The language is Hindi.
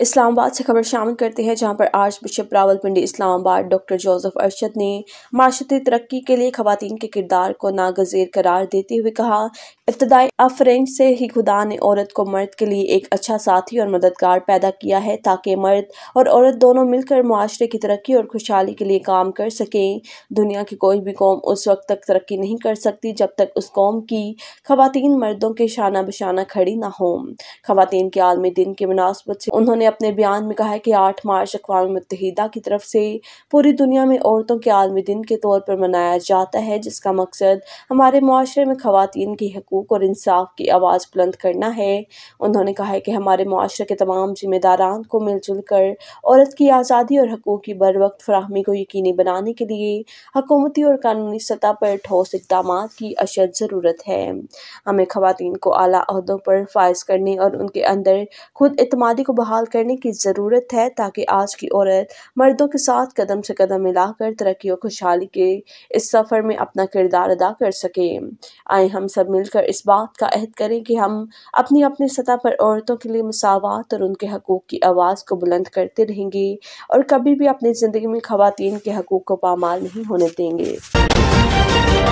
इस्लामाबाद से खबर शामिल करते हैं जहां पर आज bishop Rawalpindi Islamabad doctor Joseph Arshad ने माशती तरक्की के लिए खातन के किरदार को नागजीर करार देते हुए कहा इब्तदाई अफरेंज से ही खुदा ने औरत को मर्द के लिए एक अच्छा साथी और मददगार पैदा किया है ताकि मर्द और औरत दोनों मिलकर माशरे की तरक्की और खुशहाली के लिए काम कर सकें दुनिया की कोई भी कौम उस वक्त तक तरक्की नहीं कर सकती जब तक उस कौम की खातन मर्दों के शाना बशाना खड़ी ना हों खातन के आलमी दिन के मुनासबत से उन्होंने उन्होंने अपने बयान में कहा है कि 8 मार्च अकवा मतहदा की तरफ से पूरी दुनिया में औरतों के आलमी दिन के तौर पर मनाया जाता है जिसका मकसद हमारे माशरे में खातन के हकूक़ और इंसाफ की आवाज़ बुलंद करना है उन्होंने कहा है कि हमारे माशरे के तमाम जिम्मेदारान को मिलजुल कर औरत की आज़ादी और हकूक़ की बर वक्त फ्राहमी को यकीनी बनाने के लिए हकूमती और कानूनी सतह पर ठोस इकदाम की अशद ज़रूरत है हमें खुवान को अलादों पर फायज करने और उनके अंदर खुद अतमादी को बहाल करने की ज़रूरत है ताकि आज की औरत मर्दों के साथ कदम से कदम मिलाकर तरक्की और खुशहाली के इस सफ़र में अपना किरदार अदा कर सकें आए हम सब मिलकर इस बात का अहद करें कि हम अपनी अपनी सतह पर औरतों के लिए मसावत और उनके हकूक़ की आवाज़ को बुलंद करते रहेंगे और कभी भी अपनी ज़िंदगी में ख़वान के हकूक़ को पामाल नहीं होने देंगे